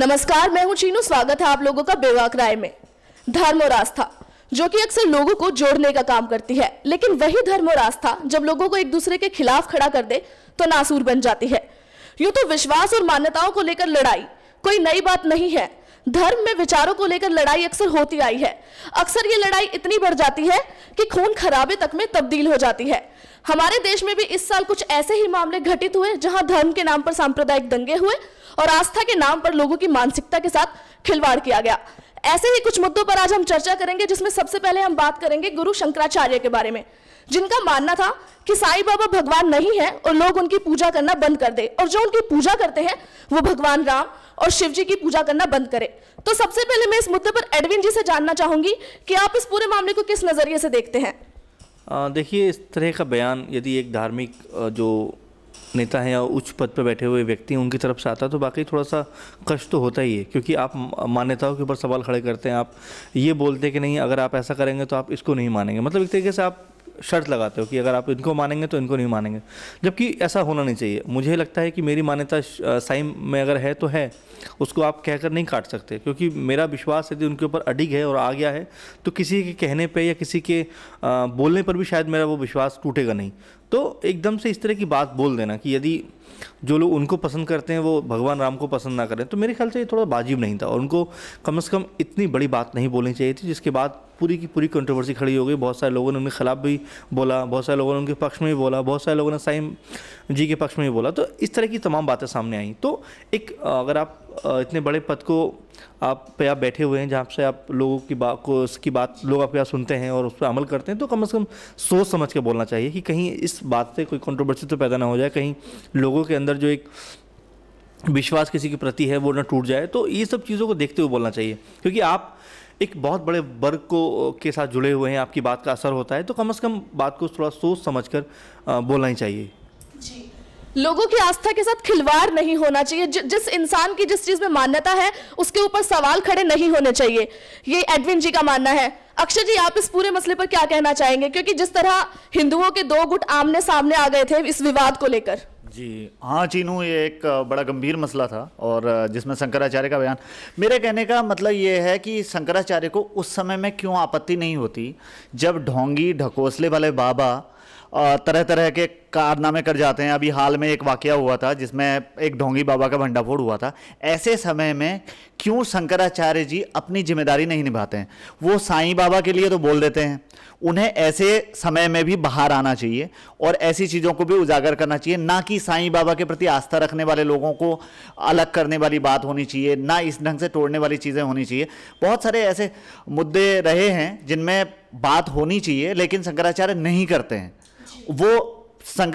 नमस्कार मैं हूं चीनू स्वागत है आप लोगों का बेवा क्राय में धर्म और आस्था जो कि अक्सर लोगों को जोड़ने का काम करती है लेकिन वही धर्म और आस्था जब लोगों को एक दूसरे के खिलाफ खड़ा कर दे तो नासूर बन जाती है यूं तो विश्वास और मान्यताओं को लेकर लड़ाई कोई नई बात नहीं है धर्म में विचारों को लेकर लड़ाई अक्सर होती आई है अक्सर ये लड़ाई इतनी बढ़ जाती है कि खून खराबे तक में तब्दील हो जाती है हमारे देश में भी इस साल कुछ ऐसे ही मामले घटित हुए जहां धर्म के नाम पर सांप्रदायिक दंगे हुए और आस्था के नाम पर लोगों की मानसिकता के साथ खिलवाड़ किया गया ऐसे ही कुछ मुद्दों पर आज हम चर्चा करेंगे जिसमें सबसे पहले हम बात करेंगे गुरु शंकराचार्य के बारे में जिनका मानना था कि साईं बाबा भगवान नहीं है और लोग उनकी पूजा करना बंद कर दे और जो उनकी पूजा करते हैं वो भगवान राम और शिव जी की पूजा करना बंद करे तो सबसे पहले मैं इस मुद्दे पर एडविन जी से जानना चाहूंगी कि आप इस पूरे मामले को किस नजरिए से देखते हैं देखिए इस तरह का बयान यदि एक धार्मिक जो नेता हैं या उच्च पद पर बैठे हुए व्यक्ति उनकी तरफ से आता है तो बाकी थोड़ा सा कष्ट तो होता ही है क्योंकि आप मान्यताओं के ऊपर सवाल खड़े करते हैं आप ये बोलते हैं कि नहीं अगर आप ऐसा करेंगे तो आप इसको नहीं मानेंगे मतलब एक तरीके से आप शर्त लगाते हो कि अगर आप इनको मानेंगे तो इनको नहीं मानेंगे जबकि ऐसा होना नहीं चाहिए मुझे लगता है कि मेरी मान्यता साइम में अगर है तो है उसको आप कहकर नहीं काट सकते क्योंकि मेरा विश्वास यदि उनके ऊपर अडिग है और आ गया है तो किसी के कहने पर या किसी के बोलने पर भी शायद मेरा वो विश्वास टूटेगा नहीं तो एकदम से इस तरह की बात बोल देना कि यदि जो लोग उनको पसंद करते हैं वो भगवान राम को पसंद ना करें तो मेरे ख्याल से ये थोड़ा वाजिब नहीं था और उनको कम से कम इतनी बड़ी बात नहीं बोलनी चाहिए थी जिसके बाद पूरी की पूरी कंट्रोवर्सी खड़ी हो गई बहुत सारे लोगों ने उनके खिलाफ भी बोला बहुत सारे लोगों ने उनके पक्ष में भी बोला बहुत सारे लोगों ने साइम जी के पक्ष में भी बोला तो इस तरह की तमाम बातें सामने आई तो एक अगर आप इतने बड़े पद को आप पे आप बैठे हुए हैं जहाँ से आप लोगों की बात को उसकी बात लोग आपके पास सुनते हैं और उस पर अमल करते हैं तो कम से कम सोच समझ के बोलना चाहिए कि कहीं इस बात से कोई कंट्रोवर्सी तो पैदा ना हो जाए कहीं लोगों के अंदर जो एक विश्वास किसी के प्रति है वो ना टूट जाए तो ये सब चीज़ों को देखते हुए बोलना चाहिए क्योंकि आप एक बहुत बड़े वर्ग को के साथ जुड़े हुए हैं आपकी बात का असर होता है तो कम से कम बात को थोड़ा सोच समझ कर बोलना ही चाहिए जी लोगों की आस्था के साथ खिलवाड़ नहीं होना चाहिए ज, जिस इंसान की जिस चीज़ में मान्यता है उसके ऊपर सवाल खड़े नहीं होने चाहिए ये एडविन जी का मानना है अक्षय जी आप इस पूरे मसले पर क्या कहना चाहेंगे क्योंकि जिस तरह हिंदुओं के दो गुट आमने सामने आ गए थे इस विवाद को लेकर जी हाँ चीनू ये एक बड़ा गंभीर मसला था और जिसमें शंकराचार्य का बयान मेरे कहने का मतलब ये है कि शंकराचार्य को उस समय में क्यों आपत्ति नहीं होती जब ढोंगी ढकोसले वाले बाबा तरह तरह के कारनामे कर जाते हैं अभी हाल में एक वाक्य हुआ था जिसमें एक ढोंगी बाबा का भंडाफोड़ हुआ था ऐसे समय में क्यों शंकराचार्य जी अपनी जिम्मेदारी नहीं निभाते हैं वो साईं बाबा के लिए तो बोल देते हैं उन्हें ऐसे समय में भी बाहर आना चाहिए और ऐसी चीज़ों को भी उजागर करना चाहिए ना कि साईं बाबा के प्रति आस्था रखने वाले लोगों को अलग करने वाली बात होनी चाहिए ना इस ढंग से तोड़ने वाली चीज़ें होनी चाहिए बहुत सारे ऐसे मुद्दे रहे हैं जिनमें बात होनी चाहिए लेकिन शंकराचार्य नहीं करते हैं वो संग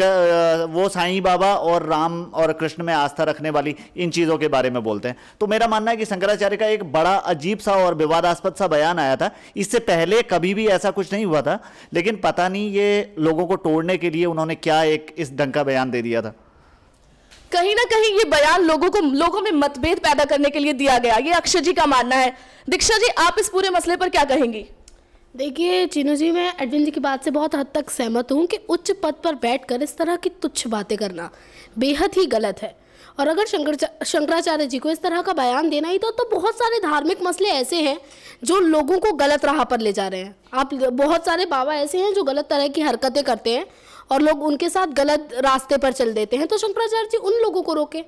वो साईं बाबा और राम और कृष्ण में आस्था रखने वाली इन चीज़ों के बारे में बोलते हैं तो मेरा मानना है कि शंकराचार्य का एक बड़ा अजीब सा और विवादास्पद सा बयान आया था इससे पहले कभी भी ऐसा कुछ नहीं हुआ था लेकिन पता नहीं ये लोगों को तोड़ने के लिए उन्होंने क्या एक इस ढंग का बयान दे दिया था कहीं ना कहीं ये बयान लोगों को लोगों में मतभेद पैदा करने के लिए दिया गया ये अक्षय जी का मानना है दीक्षा जी आप इस पूरे मसले पर क्या कहेंगी देखिए चीनू जी मैं अरविंद जी की बात से बहुत हद तक सहमत हूँ कि उच्च पद पर बैठकर इस तरह की तुच्छ बातें करना बेहद ही गलत है और अगर शंकर शंकराचार्य जी को इस तरह का बयान देना ही तो तो बहुत सारे धार्मिक मसले ऐसे हैं जो लोगों को गलत राह पर ले जा रहे हैं आप बहुत सारे बाबा ऐसे हैं जो गलत तरह की हरकतें करते हैं और लोग उनके साथ गलत रास्ते पर चल देते हैं तो शंकराचार्य जी उन लोगों को रोके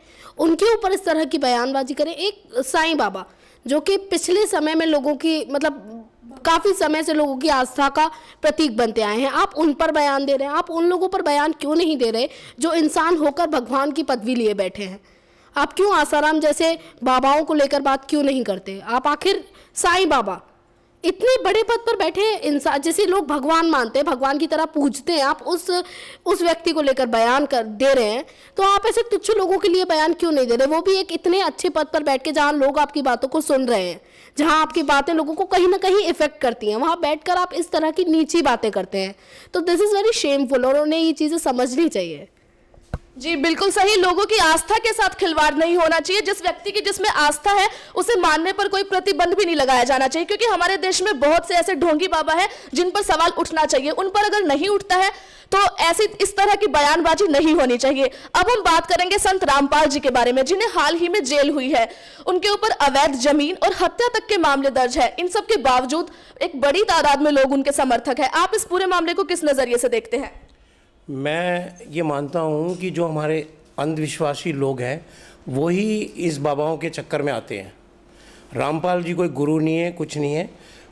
उनके ऊपर इस तरह की बयानबाजी करें एक साईं बाबा जो कि पिछले समय में लोगों की मतलब काफ़ी समय से लोगों की आस्था का प्रतीक बनते आए हैं आप उन पर बयान दे रहे हैं आप उन लोगों पर बयान क्यों नहीं दे रहे जो इंसान होकर भगवान की पदवी लिए बैठे हैं आप क्यों आसाराम जैसे बाबाओं को लेकर बात क्यों नहीं करते आप आखिर साईं बाबा इतने बड़े पद पर बैठे इंसान जैसे लोग भगवान मानते हैं भगवान की तरह पूजते हैं आप उस उस व्यक्ति को लेकर बयान कर दे रहे हैं तो आप ऐसे तुच्छ लोगों के लिए बयान क्यों नहीं दे रहे वो भी एक इतने अच्छे पद पर बैठ के जहाँ लोग आपकी बातों को सुन रहे हैं जहाँ आपकी बातें लोगों को कहीं ना कहीं इफेक्ट करती हैं वहाँ बैठ आप इस तरह की नीची बातें करते हैं तो दिस इज़ वेरी शेमफुल और उन्हें ये चीज़ें समझनी चाहिए जी बिल्कुल सही लोगों की आस्था के साथ खिलवाड़ नहीं होना चाहिए जिस व्यक्ति की जिसमें आस्था है उसे मानने पर कोई प्रतिबंध भी नहीं लगाया जाना चाहिए क्योंकि हमारे देश में बहुत से ऐसे ढोंगी बाबा हैं जिन पर सवाल उठना चाहिए उन पर अगर नहीं उठता है तो ऐसी इस तरह की बयानबाजी नहीं होनी चाहिए अब हम बात करेंगे संत रामपाल जी के बारे में जिन्हें हाल ही में जेल हुई है उनके ऊपर अवैध जमीन और हत्या तक के मामले दर्ज है इन सब के बावजूद एक बड़ी तादाद में लोग उनके समर्थक है आप इस पूरे मामले को किस नजरिए से देखते हैं मैं ये मानता हूँ कि जो हमारे अंधविश्वासी लोग हैं वही इस बाबाओं के चक्कर में आते हैं रामपाल जी कोई गुरु नहीं है कुछ नहीं है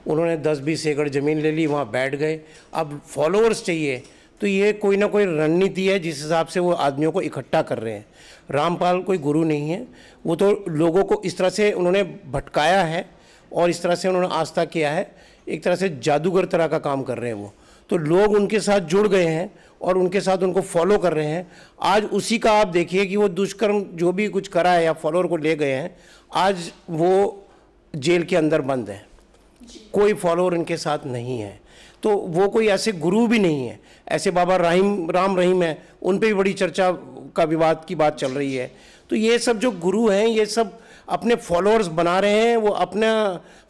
उन्होंने 10-20 एकड़ ज़मीन ले ली वहाँ बैठ गए अब फॉलोअर्स चाहिए तो ये कोई ना कोई रणनीति है जिस हिसाब से वो आदमियों को इकट्ठा कर रहे हैं रामपाल कोई गुरु नहीं है वो तो लोगों को इस तरह से उन्होंने भटकाया है और इस तरह से उन्होंने आस्था किया है एक तरह से जादूगर तरह का काम कर रहे हैं वो तो लोग उनके साथ जुड़ गए हैं और उनके साथ उनको फॉलो कर रहे हैं आज उसी का आप देखिए कि वो दुष्कर्म जो भी कुछ करा है या फॉलोअर को ले गए हैं आज वो जेल के अंदर बंद है कोई फॉलोअर उनके साथ नहीं है तो वो कोई ऐसे गुरु भी नहीं है ऐसे बाबा राहिम राम रहीम है उन पर भी बड़ी चर्चा का विवाद की बात चल रही है तो ये सब जो गुरु हैं ये सब अपने फॉलोअर्स बना रहे हैं वो अपना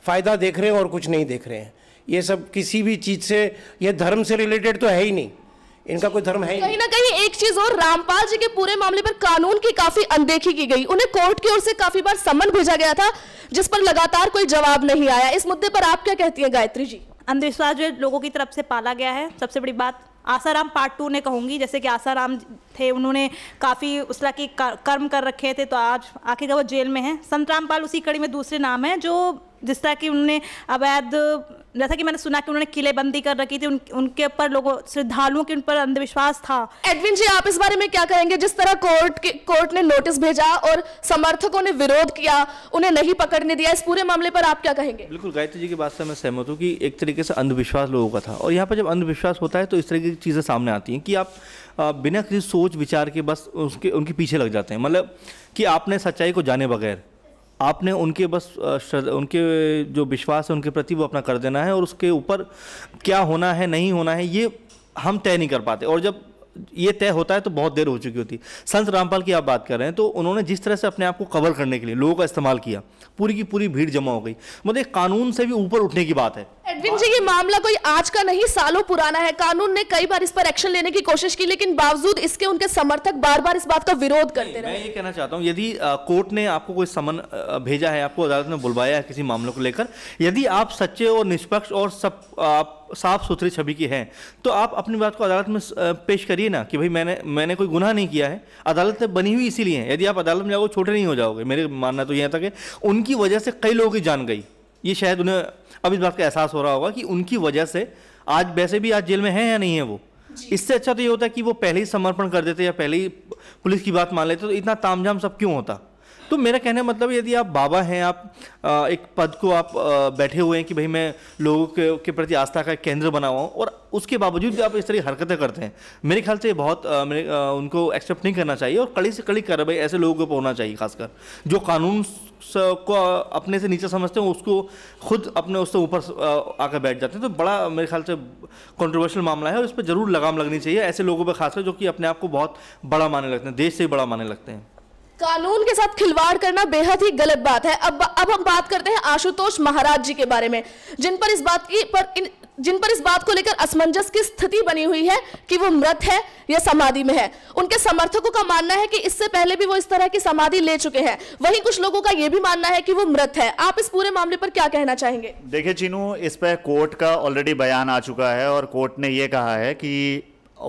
फ़ायदा देख रहे हैं और कुछ नहीं देख रहे हैं ये सब किसी भी चीज़ से यह धर्म से रिलेटेड तो है ही नहीं इनका कोई धर्म है कहीं ना कहीं एक चीज और रामपाल जी के पूरे मामले पर कानून की काफी अनदेखी की गई उन्हें कोर्ट की ओर से काफी बार समन भेजा गया था जिस पर लगातार कोई जवाब नहीं आया इस मुद्दे पर आप क्या कहती हैं गायत्री जी अंधविश्वास जो लोगों की तरफ से पाला गया है सबसे बड़ी बात आसाराम पार्ट टू ने कहूंगी जैसे कि आसाराम थे उन्होंने काफ़ी उस तरह के कर्म कर रखे थे तो आज आखिरकार वो जेल में है संतराम पाल उसी कड़ी में दूसरे नाम है जो जिस तरह की उन्होंने अवैध जैसा कि मैंने सुना कि उन्होंने किलेबंदी कर रखी थी उन, उनके ऊपर लोगों श्रद्धालुओं के उन पर अंधविश्वास था एडविन जी आप इस बारे में क्या कहेंगे जिस तरह कोर्ट के कोर्ट ने नोटिस भेजा और समर्थकों ने विरोध किया उन्हें नहीं पकड़ने दिया इस पूरे मामले पर आप क्या कहेंगे बिल्कुल गायत्री जी की बात से मैं सहमत हूँ कि एक तरीके से अंधविश्वास लोगों का था और यहाँ पर जब अंधविश्वास होता है तो इस तरीके की चीज़ें सामने आती हैं कि आप बिना किसी सोच विचार के बस उसके उनके पीछे लग जाते हैं मतलब कि आपने सच्चाई को जाने बगैर आपने उनके बस उनके जो विश्वास है उनके प्रति वो अपना कर देना है और उसके ऊपर क्या होना है नहीं होना है ये हम तय नहीं कर पाते और जब ये तय होता है तो बहुत देर हो चुकी होती संत रामपाल की आप बात कर रहे हैं तो उन्होंने जिस तरह से अपने आप को कवर करने के लिए लोगों का इस्तेमाल किया पूरी की पूरी भीड़ जमा हो गई मतलब एक कानून से भी ऊपर उठने की बात है एडविन जी ये मामला कोई आज का नहीं सालों पुराना है कानून ने कई बार इस पर एक्शन लेने की कोशिश की लेकिन बावजूद इसके उनके समर्थक बार बार इस बात का विरोध करते रहे मैं ये कहना चाहता हूँ यदि कोर्ट ने आपको कोई समन भेजा है आपको अदालत ने बुलवाया है किसी मामले को लेकर यदि आप सच्चे और निष्पक्ष और सब आप साफ सुथरी छवि की है तो आप अपनी बात को अदालत में पेश करिए ना कि भाई मैंने मैंने कोई गुनाह नहीं किया है अदालत बनी हुई इसीलिए है यदि आप अदालत में जाओगे छोटे नहीं हो जाओगे मेरे मानना तो यह था कि उनकी वजह से कई लोगों की जान गई ये शायद उन्हें अब इस बात का एहसास हो रहा होगा कि उनकी वजह से आज वैसे भी आज जेल में है या नहीं है वो इससे अच्छा तो ये होता है कि वो पहले ही समर्पण कर देते या पहले ही पुलिस की बात मान लेते तो इतना तामझाम सब क्यों होता तो मेरा कहने मतलब यदि आप बाबा हैं आप एक पद को आप बैठे हुए हैं कि भाई मैं लोगों के, के प्रति आस्था का केंद्र बना हुआ और उसके बावजूद भी आप इस तरह की हरकतें करते हैं मेरे ख्याल से बहुत मेरे उनको एक्सेप्ट नहीं करना चाहिए और कड़ी से कड़ी कार्रवाई ऐसे लोगों को होना चाहिए खासकर जो कानून को अपने से नीचे समझते हैं उसको खुद अपने उससे ऊपर आकर बैठ जाते हैं तो बड़ा मेरे ख्याल से कॉन्ट्रोवर्शियल मामला है और इस पर ज़रूर लगाम लगनी चाहिए ऐसे लोगों पर खासकर जो कि अपने आप को बहुत बड़ा माने लगते हैं देश से ही बड़ा माने लगते हैं कानून के साथ खिलवाड़ करना बेहद ही गलत बात है अब अब हम बात करते हैं आशुतोष महाराज जी के बारे में जिन पर इस बात की पर इन जिन पर इस बात को लेकर असमंजस की स्थिति बनी हुई है कि वो मृत है या समाधि में है उनके समर्थकों का मानना है कि इससे पहले भी वो इस तरह की समाधि ले चुके हैं वहीं कुछ लोगों का ये भी मानना है कि वो मृत है आप इस पूरे मामले पर क्या कहना चाहेंगे देखिए चीनू इस पर कोर्ट का ऑलरेडी बयान आ चुका है और कोर्ट ने यह कहा है कि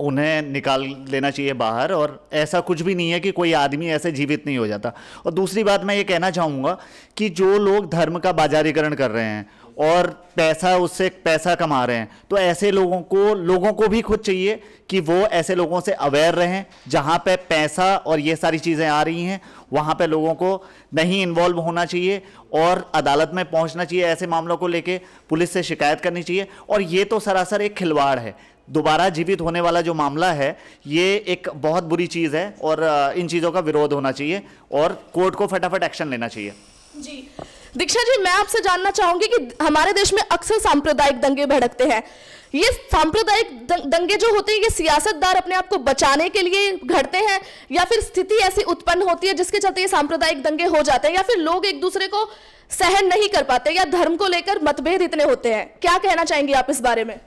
उन्हें निकाल लेना चाहिए बाहर और ऐसा कुछ भी नहीं है कि कोई आदमी ऐसे जीवित नहीं हो जाता और दूसरी बात मैं ये कहना चाहूँगा कि जो लोग धर्म का बाजारीकरण कर रहे हैं और पैसा उससे पैसा कमा रहे हैं तो ऐसे लोगों को लोगों को भी खुद चाहिए कि वो ऐसे लोगों से अवेयर रहें जहाँ पे पैसा और ये सारी चीज़ें आ रही हैं वहाँ पे लोगों को नहीं इन्वॉल्व होना चाहिए और अदालत में पहुँचना चाहिए ऐसे मामलों को लेके पुलिस से शिकायत करनी चाहिए और ये तो सरासर एक खिलवाड़ है दोबारा जीवित होने वाला जो मामला है ये एक बहुत बुरी चीज़ है और इन चीज़ों का विरोध होना चाहिए और कोर्ट को फटाफट एक्शन लेना चाहिए जी दीक्षा जी मैं आपसे जानना चाहूंगी कि हमारे देश में अक्सर सांप्रदायिक दंगे भड़कते हैं ये सांप्रदायिक दंगे जो होते हैं ये सियासतदार अपने आप को बचाने के लिए घटते हैं या फिर स्थिति ऐसी उत्पन्न होती है जिसके चलते ये सांप्रदायिक दंगे हो जाते हैं या फिर लोग एक दूसरे को सहन नहीं कर पाते या धर्म को लेकर मतभेद इतने होते हैं क्या कहना चाहेंगे आप इस बारे में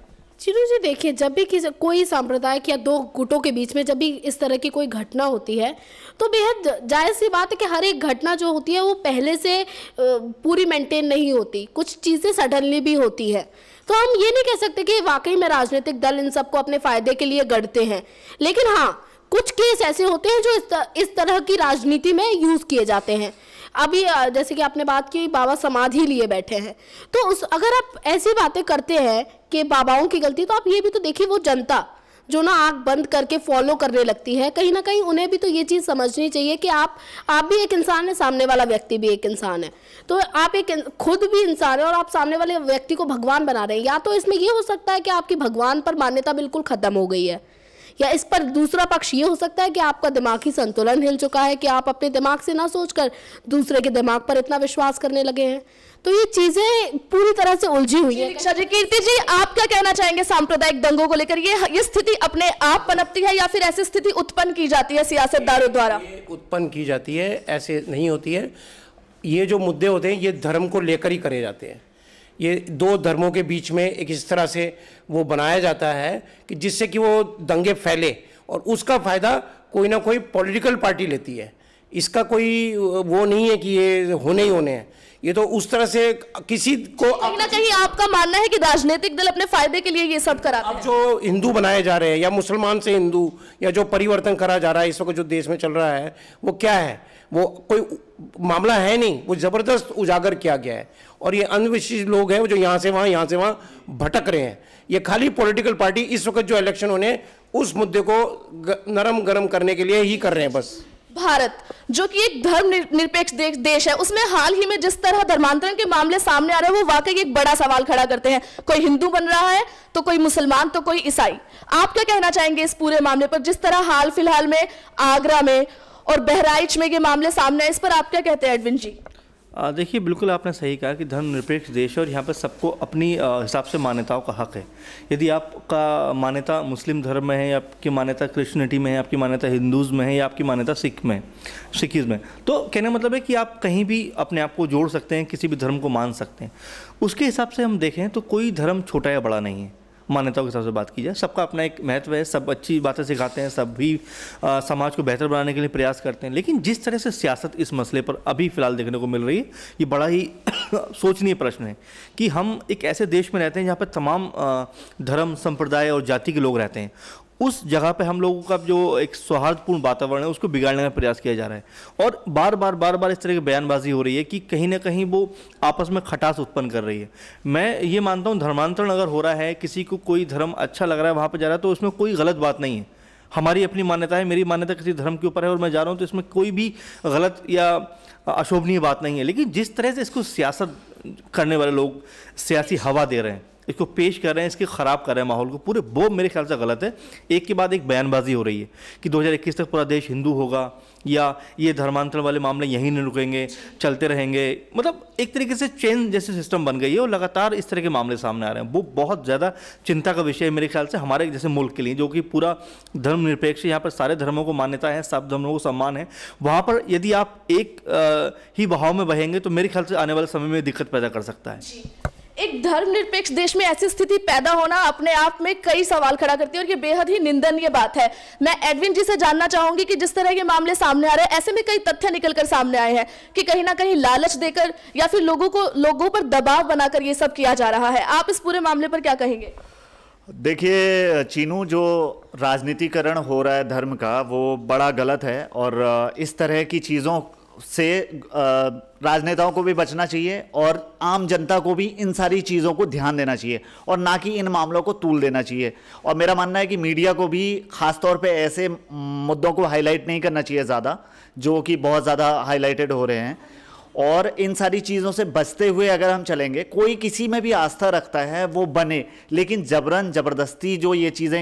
चिरू जी देखिए जब भी किसी कोई सांप्रदायिक या दो गुटों के बीच में जब भी इस तरह की कोई घटना होती है तो बेहद जायज़ सी बात है कि हर एक घटना जो होती है वो पहले से पूरी मेंटेन नहीं होती कुछ चीज़ें सडनली भी होती है तो हम ये नहीं कह सकते कि वाकई में राजनीतिक दल इन सबको अपने फ़ायदे के लिए गढ़ते हैं लेकिन हाँ कुछ केस ऐसे होते हैं जो इस तरह की राजनीति में यूज़ किए जाते हैं अभी जैसे कि आपने बात की बाबा समाधि लिए बैठे हैं तो उस अगर आप ऐसी बातें करते हैं कि बाबाओं की गलती तो आप ये भी तो देखिए वो जनता जो ना आग बंद करके फॉलो करने लगती है कहीं ना कहीं उन्हें भी तो ये चीज़ समझनी चाहिए कि आप आप भी एक इंसान है सामने वाला व्यक्ति भी एक इंसान है तो आप एक खुद भी इंसान है और आप सामने वाले व्यक्ति को भगवान बना रहे हैं या तो इसमें ये हो सकता है कि आपकी भगवान पर मान्यता बिल्कुल ख़त्म हो गई है या इस पर दूसरा पक्ष ये हो सकता है कि आपका दिमागी संतुलन हिल चुका है कि आप अपने दिमाग से ना सोचकर दूसरे के दिमाग पर इतना विश्वास करने लगे हैं तो ये चीजें पूरी तरह से उलझी हुई है जी कीर्ति जी आप क्या कहना चाहेंगे सांप्रदायिक दंगों को लेकर ये ये स्थिति अपने आप पनपती है या फिर ऐसी स्थिति उत्पन्न की जाती है सियासतदारों द्वारा उत्पन्न की जाती है ऐसे नहीं होती है ये जो मुद्दे होते हैं ये धर्म को लेकर ही करे जाते हैं ये दो धर्मों के बीच में एक इस तरह से वो बनाया जाता है कि जिससे कि वो दंगे फैले और उसका फ़ायदा कोई ना कोई पॉलिटिकल पार्टी लेती है इसका कोई वो नहीं है कि ये होने ही होने हैं ये तो उस तरह से किसी को ना कहीं आपका मानना है कि राजनीतिक दल अपने फायदे के लिए ये सब करा अब जो हिंदू बनाए जा रहे हैं या मुसलमान से हिंदू या जो परिवर्तन करा जा रहा है इस वक्त जो देश में चल रहा है वो क्या है वो कोई मामला है नहीं वो ज़बरदस्त उजागर किया गया है और ये अनविशिष्ट लोग हैं जो यहाँ से वहाँ यहाँ से वहाँ भटक रहे हैं ये खाली पॉलिटिकल पार्टी इस वक्त जो इलेक्शन होने उस मुद्दे को नरम गरम करने के लिए ही कर रहे हैं बस भारत जो कि एक धर्म निरपेक्ष देश है उसमें हाल ही में जिस तरह धर्मांतरण के मामले सामने आ रहे हैं वो वाकई एक बड़ा सवाल खड़ा करते हैं कोई हिंदू बन रहा है तो कोई मुसलमान तो कोई ईसाई आप क्या कहना चाहेंगे इस पूरे मामले पर जिस तरह हाल फिलहाल में आगरा में और बहराइच में ये मामले सामने आए इस पर आप क्या कहते हैं एडविन जी देखिए बिल्कुल आपने सही कहा कि धर्मनिरपेक्ष देश है और यहाँ पर सबको अपनी हिसाब से मान्यताओं का हक है यदि आपका मान्यता मुस्लिम धर्म में है आपकी मान्यता क्रिश्चियनिटी में है आपकी मान्यता हिंदूज़ में है या आपकी मान्यता सिख में है सिखिज़ में तो कहने मतलब है कि आप कहीं भी अपने आप को जोड़ सकते हैं किसी भी धर्म को मान सकते हैं उसके हिसाब से हम देखें तो कोई धर्म छोटा या बड़ा नहीं है मान्यताओं के हिसाब से बात की जाए सबका अपना एक महत्व है सब अच्छी बातें सिखाते हैं सब भी आ, समाज को बेहतर बनाने के लिए प्रयास करते हैं लेकिन जिस तरह से सियासत इस मसले पर अभी फ़िलहाल देखने को मिल रही है ये बड़ा ही सोचनीय प्रश्न है कि हम एक ऐसे देश में रहते हैं जहाँ पर तमाम धर्म संप्रदाय और जाति के लोग रहते हैं उस जगह पे हम लोगों का जो एक सौहार्दपूर्ण वातावरण है उसको बिगाड़ने का प्रयास किया जा रहा है और बार बार बार बार इस तरह की बयानबाजी हो रही है कि कहीं ना कहीं वो आपस में खटास उत्पन्न कर रही है मैं ये मानता हूँ धर्मांतरण अगर हो रहा है किसी को कोई धर्म अच्छा लग रहा है वहाँ पर जा रहा है तो उसमें कोई गलत बात नहीं है हमारी अपनी मान्यता है मेरी मान्यता किसी धर्म के ऊपर है और मैं जा रहा हूँ तो इसमें कोई भी गलत या अशोभनीय बात नहीं है लेकिन जिस तरह से इसको सियासत करने वाले लोग सियासी हवा दे रहे हैं इसको पेश कर रहे हैं इसके ख़राब कर रहे हैं माहौल को पूरे वो मेरे ख्याल से गलत है एक के बाद एक बयानबाजी हो रही है कि 2021 तक पूरा देश हिंदू होगा या ये धर्मांतरण वाले मामले यहीं नहीं रुकेंगे चलते रहेंगे मतलब एक तरीके से चेन जैसे सिस्टम बन गई है और लगातार इस तरह के मामले सामने आ रहे हैं वो बहुत ज़्यादा चिंता का विषय है मेरे ख्याल से हमारे जैसे मुल्क के लिए जो कि पूरा धर्मनिरपेक्ष यहाँ पर सारे धर्मों को मान्यता है सब धर्मों को सम्मान है वहाँ पर यदि आप एक ही बहाव में बहेंगे तो मेरे ख्याल से आने वाले समय में दिक्कत पैदा कर सकता है एक धर्मनिरपेक्ष देश में ऐसी स्थिति पैदा होना अपने आप में कई सवाल खड़ा करती है और ये बेहद ही निंदनीय बात है मैं एडविन जी से जानना चाहूंगी कि जिस तरह के मामले सामने आ रहे हैं ऐसे में कई तथ्य निकलकर सामने आए हैं कि कहीं ना कहीं लालच देकर या फिर लोगों को लोगों पर दबाव बनाकर ये सब किया जा रहा है आप इस पूरे मामले पर क्या कहेंगे देखिए चीनू जो राजनीतिकरण हो रहा है धर्म का वो बड़ा गलत है और इस तरह की चीज़ों से राजनेताओं को भी बचना चाहिए और आम जनता को भी इन सारी चीज़ों को ध्यान देना चाहिए और ना कि इन मामलों को तूल देना चाहिए और मेरा मानना है कि मीडिया को भी ख़ास तौर पे ऐसे मुद्दों को हाईलाइट नहीं करना चाहिए ज़्यादा जो कि बहुत ज़्यादा हाईलाइटेड हो रहे हैं और इन सारी चीज़ों से बचते हुए अगर हम चलेंगे कोई किसी में भी आस्था रखता है वो बने लेकिन जबरन ज़बरदस्ती जो ये चीज़ें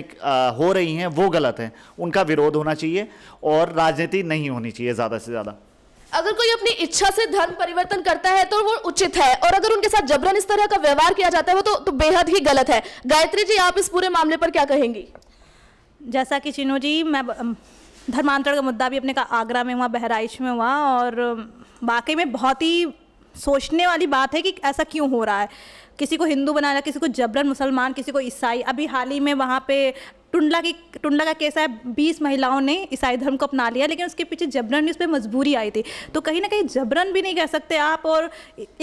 हो रही हैं वो गलत हैं उनका विरोध होना चाहिए और राजनीति नहीं होनी चाहिए ज़्यादा से ज़्यादा अगर कोई अपनी इच्छा से धर्म परिवर्तन करता है तो वो उचित है और अगर उनके साथ जबरन इस तरह का व्यवहार किया जाता है वो तो, तो बेहद ही गलत है गायत्री जी आप इस पूरे मामले पर क्या कहेंगी जैसा कि चिनू जी मैं धर्मांतरण का मुद्दा भी अपने का आगरा में हुआ बहराइच में हुआ और वाकई में बहुत ही सोचने वाली बात है कि ऐसा क्यों हो रहा है किसी को हिंदू बना रहा किसी को जबरन मुसलमान किसी को ईसाई अभी हाल ही में वहाँ पे टुंडला की टुंडला का केस है बीस महिलाओं ने ईसाई धर्म को अपना लिया लेकिन उसके पीछे जबरन भी उस पर मजबूरी आई थी तो कहीं ना कहीं जबरन भी नहीं कह सकते आप और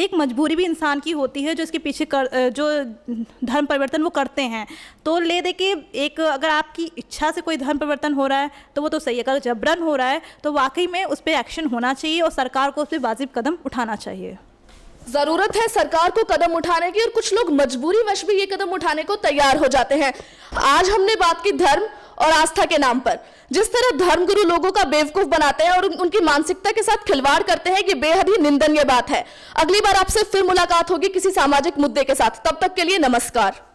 एक मजबूरी भी इंसान की होती है जो इसके पीछे कर जो धर्म परिवर्तन वो करते हैं तो ले दे के एक अगर आपकी इच्छा से कोई धर्म परिवर्तन हो रहा है तो वो तो सही है अगर जबरन हो रहा है तो वाकई में उस पर एक्शन होना चाहिए और सरकार को उस पर वाजिब कदम उठाना चाहिए जरूरत है सरकार को कदम उठाने की और कुछ लोग मजबूरी वश भी ये कदम उठाने को तैयार हो जाते हैं आज हमने बात की धर्म और आस्था के नाम पर जिस तरह धर्मगुरु लोगों का बेवकूफ बनाते हैं और उनकी मानसिकता के साथ खिलवाड़ करते हैं ये बेहद ही निंदनीय बात है अगली बार आपसे फिर मुलाकात होगी किसी सामाजिक मुद्दे के साथ तब तक के लिए नमस्कार